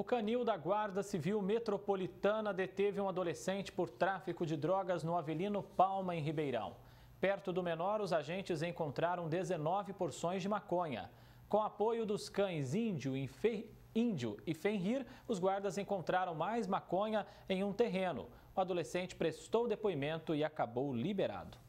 O canil da Guarda Civil Metropolitana deteve um adolescente por tráfico de drogas no Avelino Palma, em Ribeirão. Perto do menor, os agentes encontraram 19 porções de maconha. Com apoio dos cães Índio e, Fe... Índio e Fenrir, os guardas encontraram mais maconha em um terreno. O adolescente prestou depoimento e acabou liberado.